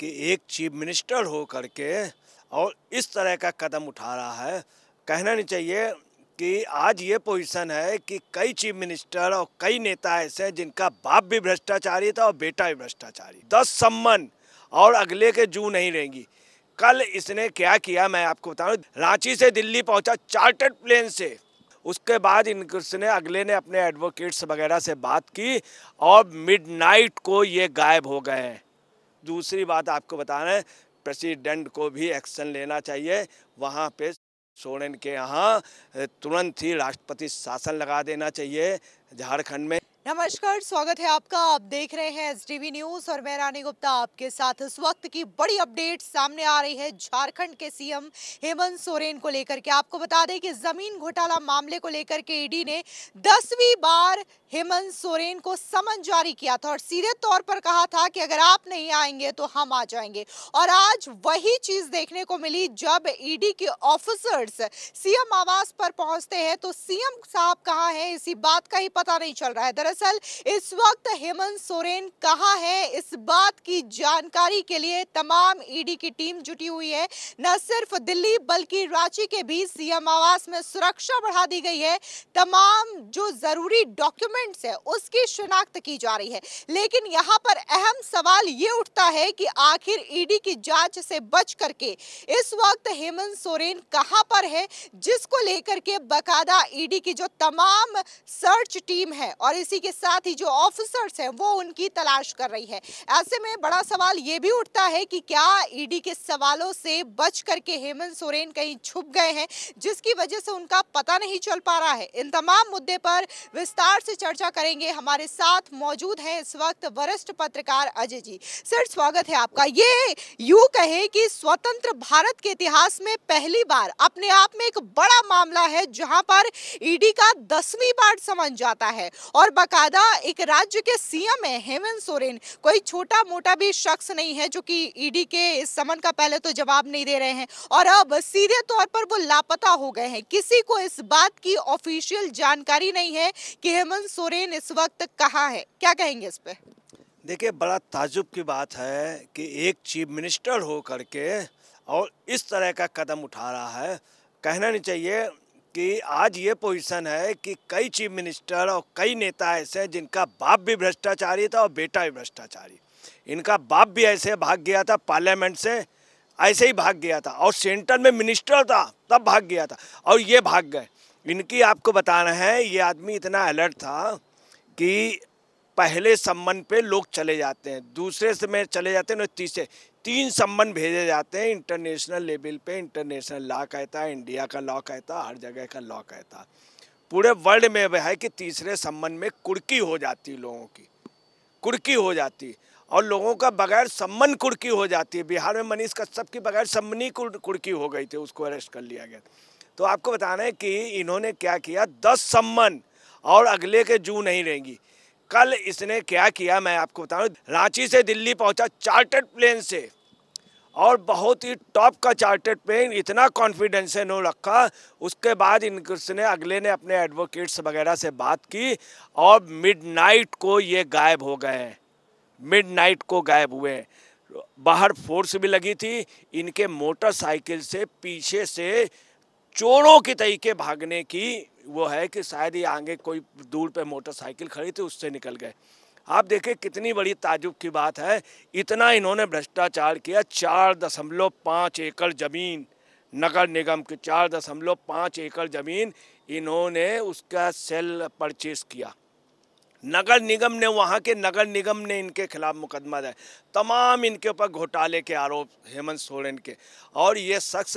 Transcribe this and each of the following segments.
कि एक chief minister हो करके और इस तरह का कदम उठा रहा है कहना नहीं चाहिए कि आज ये पोजीशन है कि कई चीफ मिनिस्टर और कई नेता ऐसे हैं जिनका बाप भी भ्रष्टाचारी था और बेटा भी भ्रष्टाचारी दस सम्मान और अगले के जू नहीं रहेंगी कल इसने क्या किया मैं आपको बता रांची से दिल्ली पहुंचा चार्टर्ड प्लेन से उसके बाद इनने अगले ने अपने एडवोकेट्स वगैरह से बात की और मिडनाइट को ये गायब हो गए हैं दूसरी बात आपको बता रहे हैं प्रेसिडेंट को भी एक्शन लेना चाहिए वहाँ पे सोरेन के यहाँ तुरंत ही राष्ट्रपति शासन लगा देना चाहिए झारखंड में नमस्कार स्वागत है आपका आप देख रहे हैं एस न्यूज और मैं रानी गुप्ता आपके साथ इस वक्त की बड़ी अपडेट सामने आ रही है झारखंड के सीएम हेमंत सोरेन को लेकर के आपको बता दें कि जमीन घोटाला मामले को लेकर के ईडी e ने दसवीं बार हेमंत सोरेन को समन जारी किया था और सीधे तौर पर कहा था कि अगर आप नहीं आएंगे तो हम आ जाएंगे और आज वही चीज देखने को मिली जब ईडी e के ऑफिसर्स सीएम आवास पर पहुंचते हैं तो सीएम साहब कहाँ है इसी बात का ही पता नहीं चल रहा है दरअसल दरअसल इस वक्त हेमंत सोरेन कहाँ है इस बात की जानकारी के लिए तमाम ईडी e की टीम जुटी हुई है न सिर्फ दिल्ली बल्कि रांची के भी सीएम आवास में सुरक्षा बढ़ा दी गई है तमाम जो जरूरी डॉक्यूमेंट्स है उसकी शिनाख्त की जा रही है लेकिन यहाँ पर अहम सवाल ये उठता है कि आखिर ईडी e की जांच से बच करके इस वक्त हेमंत सोरेन कहाँ पर है जिसको लेकर के बकायदा ईडी e की जो तमाम सर्च टीम है और इसी उसी के साथ ही जो ऑफिसर्स हैं वो उनकी तलाश कर रही है ऐसे में बड़ा सवाल ये भी उठता है कि क्या ईडी e के सवालों से बच करके हेमंत सोरेन कहीं छुप गए हैं जिसकी वजह से उनका पता नहीं चल पा रहा है इन तमाम मुद्दे पर विस्तार से चर्चा करेंगे हमारे साथ मौजूद हैं इस वक्त वरिष्ठ पत्रकार अजय जी सर स्वागत है आपका ये यू कहे कि स्वतंत्र भारत के इतिहास में पहली बार अपने आप में एक बड़ा मामला है जहां पर ईडी e का दसवीं बार समझ जाता है और बाकायदा एक राज्य के सीएम है हेमंत सोरेन कोई छोटा मोटा भी शख्स नहीं है जो कि ईडी के इस समन का पहले तो जवाब नहीं दे रहे हैं और अब सीधे तौर पर वो लापता हो गए हैं किसी को इस बात की ऑफिशियल जानकारी नहीं है कि हेमंत सोरेन इस वक्त कहाँ है क्या कहेंगे इस पर देखिए बड़ा ताजुब की बात है कि एक चीफ मिनिस्टर हो करके और इस तरह का कदम उठा रहा है कहना नहीं चाहिए कि आज ये पोजीशन है कि कई चीफ मिनिस्टर और कई नेता ऐसे हैं जिनका बाप भी भ्रष्टाचारी था और बेटा भी भ्रष्टाचारी इनका बाप भी ऐसे भाग गया था पार्लियामेंट से ऐसे ही भाग गया था और सेंटर में मिनिस्टर था तब भाग गया था और ये भाग गए इनकी आपको बताना है ये आदमी इतना अलर्ट था कि पहले सम्मन पे लोग चले जाते हैं दूसरे से में चले जाते हैं तीसरे तीन सम्मन भेजे जाते हैं इंटरनेशनल लेवल पे इंटरनेशनल लॉ कहता है इंडिया का लॉ कहता है हर जगह का लॉ कहता है पूरे वर्ल्ड में वह है कि तीसरे सम्मन में कुड़की हो जाती लोगों की कुड़की हो जाती और लोगों का बगैर सम्मन कुड़की हो जाती है बिहार में मनीष कश्यप की बगैर सम्मनी कुड़की हो गई थी उसको अरेस्ट कर लिया गया तो आपको बताना है कि इन्होंने क्या किया दस सम्मन और अगले के जू नहीं रहेंगी कल इसने क्या किया मैं आपको बता रहा हूँ रांची से दिल्ली पहुंचा चार्टर्ड प्लेन से और बहुत ही टॉप का चार्टर्ड प्लेन इतना कॉन्फिडेंस है नो रखा उसके बाद इनने अगले ने अपने एडवोकेट्स वगैरह से बात की और मिडनाइट को ये गायब हो गए मिड मिडनाइट को गायब हुए बाहर फोर्स भी लगी थी इनके मोटरसाइकिल से पीछे से चोरों के तरीके भागने की वो है कि शायद ये आगे कोई दूर पे मोटरसाइकिल खड़ी थी उससे निकल गए आप देखें कितनी बड़ी ताजुब की बात है इतना इन्होंने भ्रष्टाचार किया चार दशमलव पाँच एकड़ ज़मीन नगर निगम की चार दशमलव पाँच एकड़ ज़मीन इन्होंने उसका सेल परचेस किया नगर निगम ने वहाँ के नगर निगम ने इनके खिलाफ मुकदमा दायर तमाम इनके ऊपर घोटाले के आरोप हेमंत सोरेन के और ये शख्स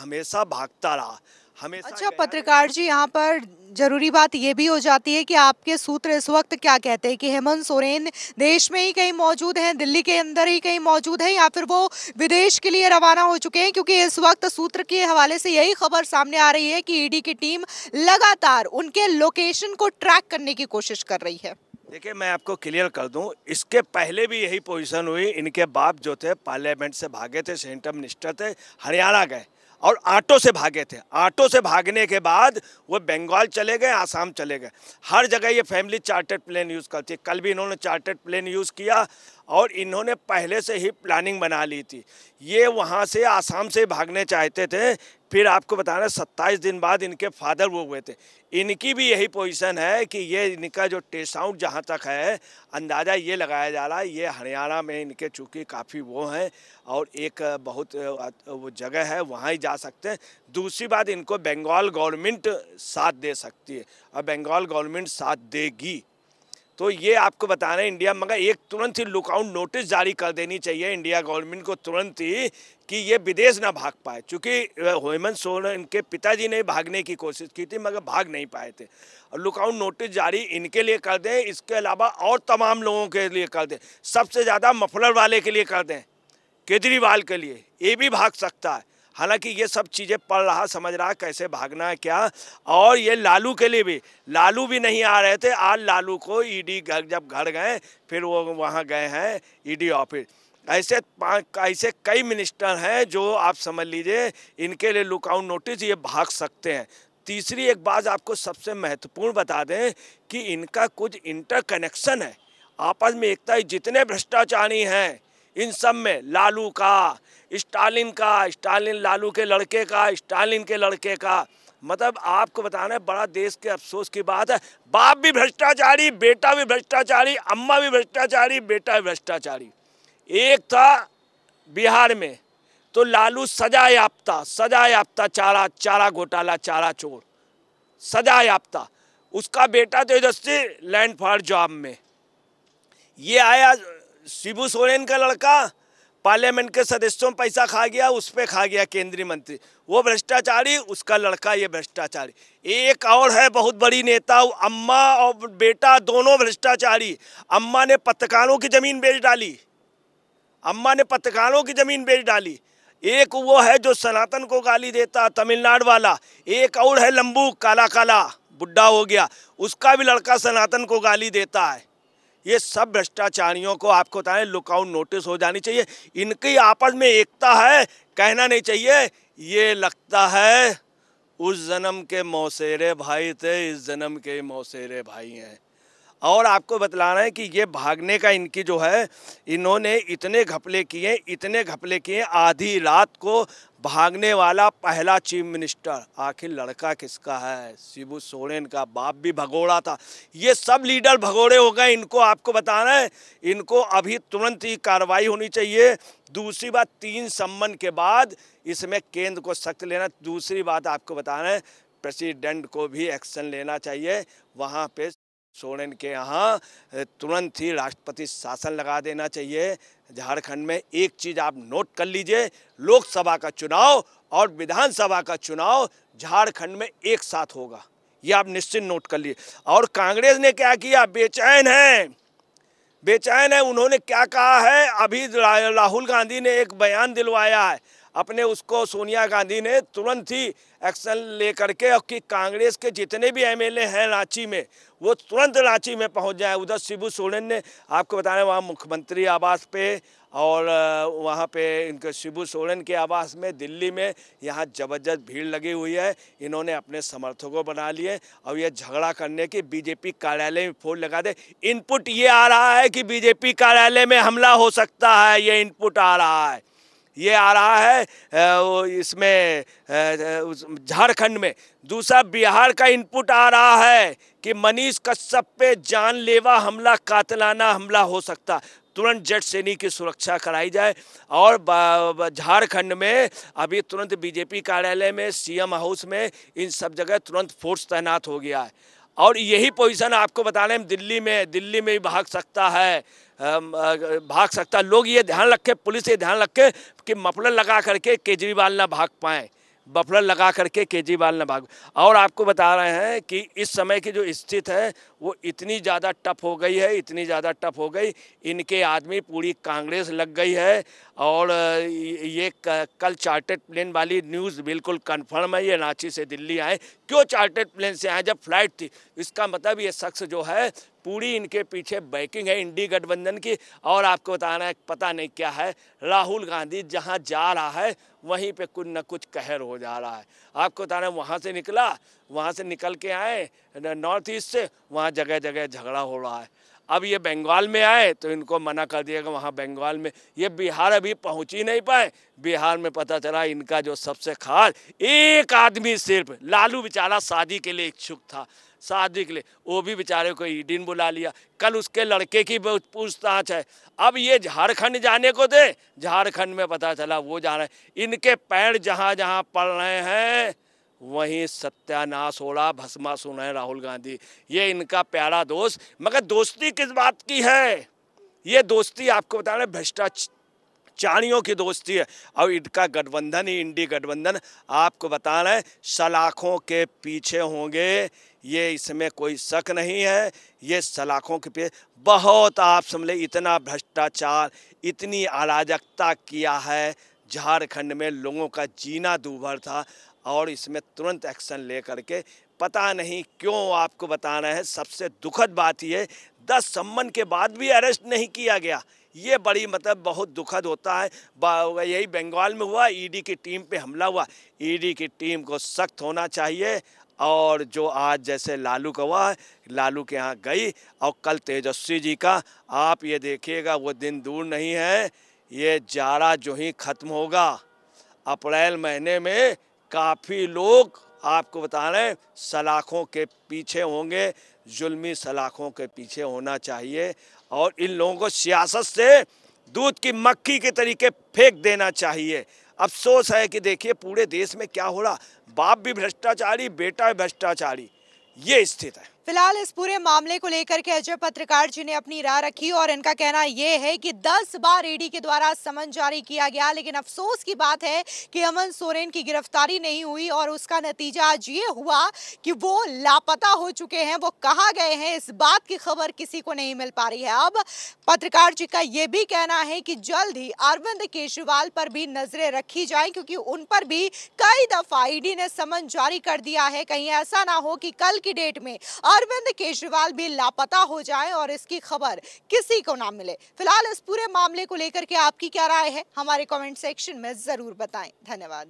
हमेशा भागता रहा हमेशा अच्छा पत्रकार जी यहाँ पर जरूरी बात ये भी हो जाती है कि आपके सूत्र इस वक्त क्या कहते हैं कि हेमंत सोरेन देश में ही कहीं मौजूद हैं दिल्ली के अंदर ही कहीं मौजूद हैं या फिर वो विदेश के लिए रवाना हो चुके हैं क्योंकि इस वक्त सूत्र के हवाले से यही खबर सामने आ रही है कि ईडी की टीम लगातार उनके लोकेशन को ट्रैक करने की कोशिश कर रही है देखिए मैं आपको क्लियर कर दूं इसके पहले भी यही पोजीशन हुई इनके बाप जो थे पार्लियामेंट से भागे थे सेंटर मिनिस्टर थे हरियाणा गए और ऑटो से भागे थे ऑटो से भागने के बाद वो बंगाल चले गए आसाम चले गए हर जगह ये फैमिली चार्टर्ड प्लेन यूज़ करती है कल भी इन्होंने चार्टर्ड प्लेन यूज़ किया और इन्होंने पहले से ही प्लानिंग बना ली थी ये वहाँ से आसाम से भागने चाहते थे फिर आपको बता रहे सत्ताईस दिन बाद इनके फादर वो हुए थे इनकी भी यही पोजीशन है कि ये इनका जो आउट जहाँ तक है अंदाज़ा ये लगाया जा रहा है ये हरियाणा में इनके चूँकि काफ़ी वो हैं और एक बहुत वो जगह है वहाँ ही जा सकते हैं दूसरी बात इनको बंगाल गवर्नमेंट साथ दे सकती है और बंगाल गवर्नमेंट साथ देगी तो ये आपको बता रहे हैं इंडिया मगर एक तुरंत ही लुकआउट नोटिस जारी कर देनी चाहिए इंडिया गवर्नमेंट को तुरंत ही कि ये विदेश ना भाग पाए क्योंकि हेमंत सोरेन इनके पिताजी ने भागने की कोशिश की थी मगर भाग नहीं पाए थे और लुकआउट नोटिस जारी इनके लिए कर दें इसके अलावा और तमाम लोगों के लिए कर दें सबसे ज़्यादा मफलर वाले के लिए कर दें केजरीवाल के लिए ये भी भाग सकता है हालांकि ये सब चीज़ें पढ़ रहा समझ रहा कैसे भागना है क्या और ये लालू के लिए भी लालू भी नहीं आ रहे थे आज लालू को ईडी e घर जब घर गए फिर वो वहाँ गए हैं ईडी e ऑफिस ऐसे पाँच ऐसे कई मिनिस्टर हैं जो आप समझ लीजिए इनके लिए लुकआउट नोटिस ये भाग सकते हैं तीसरी एक बात आपको सबसे महत्वपूर्ण बता दें कि इनका कुछ इंटर कनेक्शन है आपस में एकता जितने भ्रष्टाचारी हैं इन सब में लालू का स्टालिन का स्टालिन लालू के लड़के का स्टालिन के लड़के का मतलब आपको बताना है बड़ा देश के अफसोस की बात है बाप भी भ्रष्टाचारी बेटा भी भ्रष्टाचारी अम्मा भी भ्रष्टाचारी बेटा भी भ्रष्टाचारी एक था बिहार में तो लालू सजा याफ्ता सजा याफ्ता चारा चारा घोटाला चारा चोर सजा याफ्ता उसका बेटा तेजस्वी फॉर जॉब में ये आया शिबू सोरेन का लड़का पार्लियामेंट के सदस्यों में पैसा खा गया उस पर खा गया केंद्रीय मंत्री वो भ्रष्टाचारी उसका लड़का ये भ्रष्टाचारी एक और है बहुत बड़ी नेता अम्मा और बेटा दोनों भ्रष्टाचारी अम्मा ने पत्रकारों की ज़मीन बेच डाली अम्मा ने पत्रकारों की ज़मीन बेच डाली एक वो है जो सनातन को गाली देता तमिलनाडु वाला एक और है लंबू काला काला बुढ़ा हो गया उसका भी लड़का सनातन को गाली देता है ये सब भ्रष्टाचारियों को आपको बताएं लुकआउट नोटिस हो जानी चाहिए इनकी आपस में एकता है कहना नहीं चाहिए ये लगता है उस जन्म के मौसेरे भाई थे इस जन्म के मौसेरे भाई हैं और आपको बतलाना है कि ये भागने का इनकी जो है इन्होंने इतने घपले किए इतने घपले किए आधी रात को भागने वाला पहला चीफ मिनिस्टर आखिर लड़का किसका है शिबू सोरेन का बाप भी भगोड़ा था ये सब लीडर भगोड़े हो गए इनको आपको बताना है इनको अभी तुरंत ही कार्रवाई होनी चाहिए दूसरी बात तीन सम्मन के बाद इसमें केंद्र को सख्त लेना दूसरी बात आपको बताना है प्रेसिडेंट को भी एक्शन लेना चाहिए वहाँ पे सोरेन के यहाँ तुरंत ही राष्ट्रपति शासन लगा देना चाहिए झारखंड में एक चीज़ आप नोट कर लीजिए लोकसभा का चुनाव और विधानसभा का चुनाव झारखंड में एक साथ होगा ये आप निश्चित नोट कर लिए और कांग्रेस ने क्या किया बेचैन है बेचैन है उन्होंने क्या कहा है अभी राहुल गांधी ने एक बयान दिलवाया है अपने उसको सोनिया गांधी ने तुरंत ही एक्शन ले करके और कि कांग्रेस के जितने भी एमएलए हैं रांची में वो तुरंत रांची में पहुंच जाए उधर शिबू सोरेन ने आपको बताया वहाँ मुख्यमंत्री आवास पे और वहाँ पे इनके शिबू सोरेन के आवास में दिल्ली में यहाँ ज़बरदस्त भीड़ लगी हुई है इन्होंने अपने समर्थकों बना लिए और ये झगड़ा करने की बीजेपी कार्यालय में फोन लगा दे इनपुट ये आ रहा है कि बीजेपी कार्यालय में हमला हो सकता है ये इनपुट आ रहा है ये आ रहा है वो इसमें झारखंड में दूसरा बिहार का इनपुट आ रहा है कि मनीष कश्यप पे जानलेवा हमला कातलाना हमला हो सकता तुरंत जट सैनी की सुरक्षा कराई जाए और झारखंड में अभी तुरंत बीजेपी कार्यालय में सीएम हाउस में इन सब जगह तुरंत फोर्स तैनात हो गया है और यही पोजीशन आपको बता रहे हैं दिल्ली में दिल्ली में भी भाग सकता है भाग सकता है लोग ये ध्यान रखें पुलिस ये ध्यान रखे कि मफलर लगा करके केजरीवाल ना भाग पाए बफलर लगा करके केजरीवाल ना भाग और आपको बता रहे हैं कि इस समय की जो स्थिति है वो इतनी ज़्यादा टफ हो गई है इतनी ज़्यादा टफ हो गई इनके आदमी पूरी कांग्रेस लग गई है और ये कल चार्टेड प्लेन वाली न्यूज़ बिल्कुल कंफर्म है ये रांची से दिल्ली आए क्यों चार्टेड प्लेन से आए जब फ्लाइट थी इसका मतलब ये शख्स जो है पूरी इनके पीछे बैकिंग है इंडी गठबंधन की और आपको बताना है पता नहीं क्या है राहुल गांधी जहां जा रहा है वहीं पे कुछ ना कुछ कहर हो जा रहा है आपको बताना है वहाँ से निकला वहाँ से निकल के आए नॉर्थ ईस्ट से वहाँ जगह जगह झगड़ा हो रहा है अब ये बंगाल में आए तो इनको मना कर कि वहाँ बंगाल में ये बिहार अभी पहुँच ही नहीं पाए बिहार में पता चला इनका जो सबसे खास एक आदमी सिर्फ लालू बेचारा शादी के लिए इच्छुक था शादी के लिए वो भी बेचारे को ईडिन बुला लिया कल उसके लड़के की पूछताछ है अब ये झारखंड जाने को दे झारखंड में पता चला वो जा रहे हैं इनके पैर जहाँ जहाँ पड़ रहे हैं वहीं सत्यानाश हो रहा सुन है राहुल गांधी ये इनका प्यारा दोस्त मगर दोस्ती किस बात की है ये दोस्ती आपको बता रहे भ्रष्टाचारियों की दोस्ती है और इनका गठबंधन ही इंडी गठबंधन आपको बता रहे सलाखों के पीछे होंगे ये इसमें कोई शक नहीं है ये सलाखों के पीछे बहुत आप समझे इतना भ्रष्टाचार इतनी अराजकता किया है झारखंड में लोगों का जीना दूभर था और इसमें तुरंत एक्शन ले करके पता नहीं क्यों आपको बताना है सबसे दुखद बात यह दस सम्मन के बाद भी अरेस्ट नहीं किया गया ये बड़ी मतलब बहुत दुखद होता है यही बंगाल में हुआ ईडी e की टीम पे हमला हुआ ईडी e की टीम को सख्त होना चाहिए और जो आज जैसे लालू का हुआ लालू के यहाँ गई और कल तेजस्वी जी का आप ये देखिएगा वो दिन दूर नहीं है ये जारा जो ही ख़त्म होगा अप्रैल महीने में काफ़ी लोग आपको बता रहे हैं सलाखों के पीछे होंगे जुल्मी सलाखों के पीछे होना चाहिए और इन लोगों को सियासत से दूध की मक्खी के तरीके फेंक देना चाहिए अफसोस है कि देखिए पूरे देश में क्या हो रहा बाप भी भ्रष्टाचारी बेटा भी भ्रष्टाचारी ये स्थिति है फिलहाल इस पूरे मामले को लेकर के अजय पत्रकार जी ने अपनी राय रखी और इनका कहना यह है कि 10 बार ईडी e के द्वारा समन जारी किया गया लेकिन अफसोस की बात है कि अमन सोरेन की गिरफ्तारी नहीं हुई और उसका नतीजा आज ये हुआ कि वो लापता हो चुके हैं वो कहा गए हैं इस बात की खबर किसी को नहीं मिल पा रही है अब पत्रकार जी का ये भी कहना है कि जल्द ही अरविंद केजरीवाल पर भी नजरें रखी जाए क्योंकि उन पर भी कई दफा ईडी e ने समन जारी कर दिया है कहीं ऐसा ना हो कि कल की डेट में अरविंद केजरीवाल भी लापता हो जाए और इसकी खबर किसी को ना मिले फिलहाल इस पूरे मामले को लेकर के आपकी क्या राय है हमारे कॉमेंट सेक्शन में ज़रूर बताएं धन्यवाद